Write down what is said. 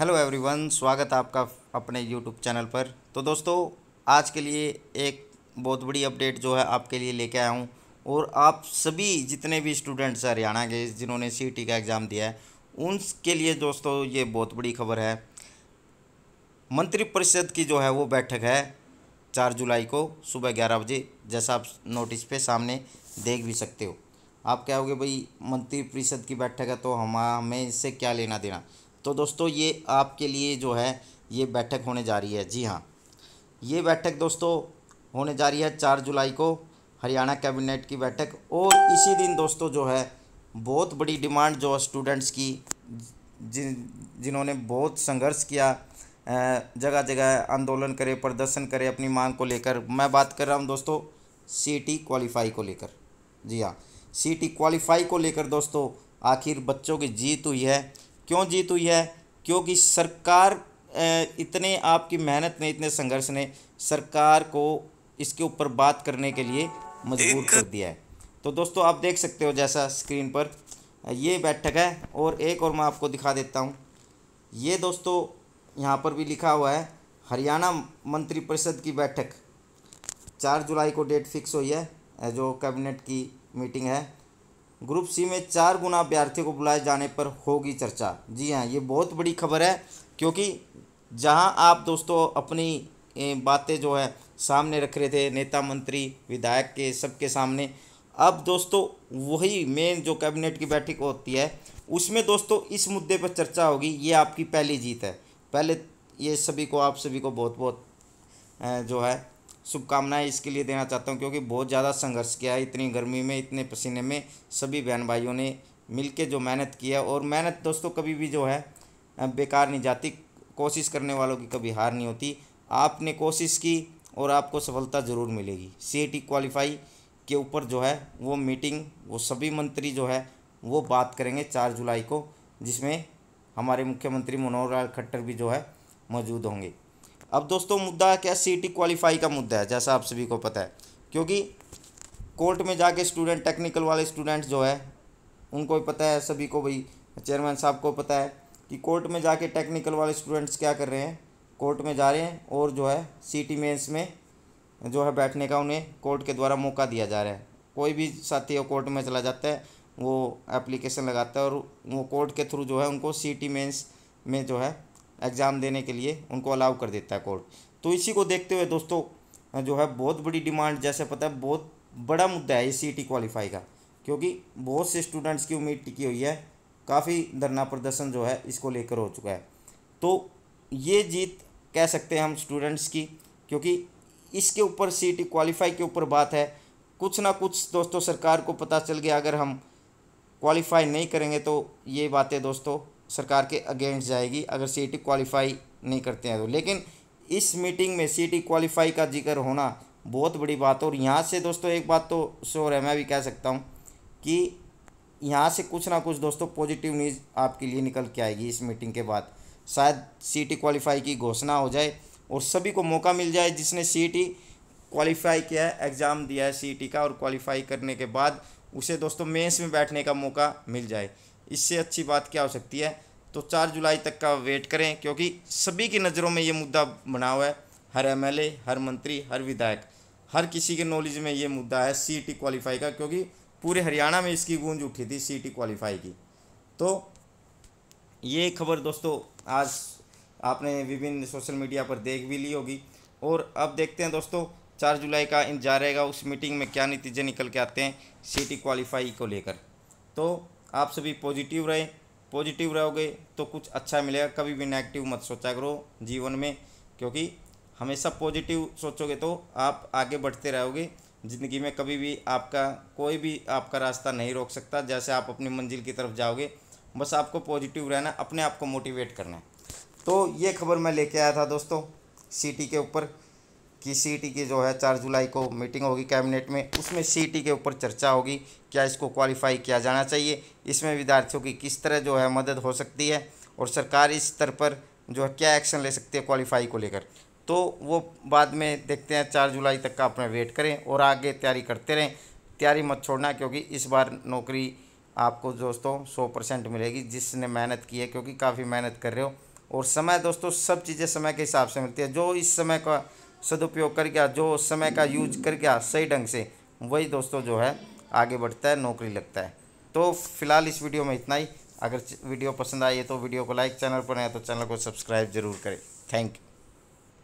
hello everyone स्वागत है आपका अपने यूट्यूब चैनल पर तो दोस्तों आज के लिए एक बहुत बड़ी अपडेट जो है आपके लिए लेके आया हूँ और आप सभी जितने भी स्टूडेंट्स हैं हरियाणा के जिन्होंने सी का एग्ज़ाम दिया है उनके लिए दोस्तों ये बहुत बड़ी खबर है मंत्रिपरिषद की जो है वो बैठक है चार जुलाई को सुबह ग्यारह बजे जैसा आप नोटिस पे सामने देख भी सकते हो आप क्या भाई मंत्रिपरिषद की बैठक है तो हम हमें इससे क्या लेना देना तो दोस्तों ये आपके लिए जो है ये बैठक होने जा रही है जी हाँ ये बैठक दोस्तों होने जा रही है चार जुलाई को हरियाणा कैबिनेट की बैठक और इसी दिन दोस्तों जो है बहुत बड़ी डिमांड जो स्टूडेंट्स की जिन जिन्होंने बहुत संघर्ष किया जगह जगह आंदोलन करे प्रदर्शन करे अपनी मांग को लेकर मैं बात कर रहा हूँ दोस्तों सीटी क्वालिफाई को लेकर जी हाँ सीटी क्वालिफाई को लेकर दोस्तों आखिर बच्चों की जीत हुई है क्यों जीत हुई है क्योंकि सरकार इतने आपकी मेहनत ने इतने संघर्ष ने सरकार को इसके ऊपर बात करने के लिए मजबूर कर दिया है तो दोस्तों आप देख सकते हो जैसा स्क्रीन पर ये बैठक है और एक और मैं आपको दिखा देता हूँ ये दोस्तों यहाँ पर भी लिखा हुआ है हरियाणा मंत्रिपरिषद की बैठक चार जुलाई को डेट फिक्स हुई है जो कैबिनेट की मीटिंग है ग्रुप सी में चार गुना अभ्यर्थियों को बुलाए जाने पर होगी चर्चा जी हाँ ये बहुत बड़ी खबर है क्योंकि जहाँ आप दोस्तों अपनी बातें जो है सामने रख रहे थे नेता मंत्री विधायक के सबके सामने अब दोस्तों वही मेन जो कैबिनेट की बैठक होती है उसमें दोस्तों इस मुद्दे पर चर्चा होगी ये आपकी पहली जीत है पहले ये सभी को आप सभी को बहुत बहुत जो है शुभकामनाएं इसके लिए देना चाहता हूँ क्योंकि बहुत ज़्यादा संघर्ष किया है इतनी गर्मी में इतने पसीने में सभी बहन भाइयों ने मिल जो मेहनत किया और मेहनत दोस्तों कभी भी जो है बेकार नहीं जाती कोशिश करने वालों की कभी हार नहीं होती आपने कोशिश की और आपको सफलता ज़रूर मिलेगी सी क्वालिफाई के ऊपर जो है वो मीटिंग वो सभी मंत्री जो है वो बात करेंगे चार जुलाई को जिसमें हमारे मुख्यमंत्री मनोहर लाल खट्टर भी जो है मौजूद होंगे अब दोस्तों मुद्दा क्या सी टी क्वालिफाई का मुद्दा है जैसा आप सभी को पता है क्योंकि कोर्ट में जाके स्टूडेंट टेक्निकल वाले स्टूडेंट्स जो है उनको भी पता है सभी को भाई चेयरमैन साहब को पता है कि कोर्ट में जाके टेक्निकल वाले स्टूडेंट्स क्या कर रहे हैं कोर्ट में जा रहे हैं और जो है टी मेन्स में जो है बैठने का उन्हें कोर्ट के द्वारा मौका दिया जा रहा है कोई भी साथी हो कोर्ट में चला जाता है वो एप्लीकेशन लगाता है और वो कोर्ट के थ्रू जो है उनको टी मेन्स में जो है एग्ज़ाम देने के लिए उनको अलाउ कर देता है कोर्ट तो इसी को देखते हुए दोस्तों जो है बहुत बड़ी डिमांड जैसे पता है बहुत बड़ा मुद्दा है इस सी क्वालिफाई का क्योंकि बहुत से स्टूडेंट्स की उम्मीद टिकी हुई है काफ़ी धरना प्रदर्शन जो है इसको लेकर हो चुका है तो ये जीत कह सकते हैं हम स्टूडेंट्स की क्योंकि इसके ऊपर सी टी क्वालिफाई के ऊपर बात है कुछ ना कुछ दोस्तों सरकार को पता चल गया अगर हम क्वालिफाई नहीं करेंगे तो ये बातें दोस्तों सरकार के अगेंस्ट जाएगी अगर सी क्वालिफाई नहीं करते हैं तो लेकिन इस मीटिंग में सी क्वालिफाई का जिक्र होना बहुत बड़ी बात है और यहाँ से दोस्तों एक बात तो शोर है मैं भी कह सकता हूँ कि यहाँ से कुछ ना कुछ दोस्तों पॉजिटिव न्यूज़ आपके लिए निकल के आएगी इस मीटिंग के बाद शायद सी क्वालिफाई की घोषणा हो जाए और सभी को मौका मिल जाए जिसने सी क्वालिफाई किया है एग्ज़ाम दिया है सी का और क्वालिफाई करने के बाद उसे दोस्तों मेंस में बैठने का मौका मिल जाए इससे अच्छी बात क्या हो सकती है तो चार जुलाई तक का वेट करें क्योंकि सभी की नज़रों में ये मुद्दा बना हुआ है हर एमएलए हर मंत्री हर विधायक हर किसी के नॉलेज में ये मुद्दा है सीटी क्वालिफाई का क्योंकि पूरे हरियाणा में इसकी गूंज उठी थी सीटी क्वालिफाई की तो ये खबर दोस्तों आज आपने विभिन्न सोशल मीडिया पर देख भी ली होगी और अब देखते हैं दोस्तों चार जुलाई का इंतजार रहेगा उस मीटिंग में क्या नतीजे निकल के आते हैं सीटी क्वालिफाई को लेकर तो आप सभी पॉजिटिव रहें पॉजिटिव रहोगे तो कुछ अच्छा मिलेगा कभी भी नेगेटिव मत सोचा करो जीवन में क्योंकि हमेशा पॉजिटिव सोचोगे तो आप आगे बढ़ते रहोगे ज़िंदगी में कभी भी आपका कोई भी आपका रास्ता नहीं रोक सकता जैसे आप अपनी मंजिल की तरफ जाओगे बस आपको पॉजिटिव रहना अपने आप को मोटिवेट करना है तो ये खबर मैं लेके आया था दोस्तों सिटी के ऊपर कि सीईटी की जो है चार जुलाई को मीटिंग होगी कैबिनेट में उसमें सीईटी के ऊपर चर्चा होगी क्या इसको क्वालिफाई किया जाना चाहिए इसमें विद्यार्थियों की किस तरह जो है मदद हो सकती है और सरकार इस स्तर पर जो है क्या एक्शन ले सकती है क्वालिफाई को लेकर तो वो बाद में देखते हैं चार जुलाई तक का अपना वेट करें और आगे तैयारी करते रहें तैयारी मत छोड़ना क्योंकि इस बार नौकरी आपको दोस्तों सौ परसेंट मिलेगी जिसने मेहनत की है क्योंकि काफ़ी मेहनत कर रहे हो और समय दोस्तों सब चीज़ें समय के हिसाब से मिलती है जो इस समय का सदुपयोग कर गया जो समय का यूज कर गया सही ढंग से वही दोस्तों जो है आगे बढ़ता है नौकरी लगता है तो फिलहाल इस वीडियो में इतना ही अगर वीडियो पसंद आई है तो वीडियो को लाइक चैनल पर है तो चैनल को सब्सक्राइब जरूर करें थैंक यू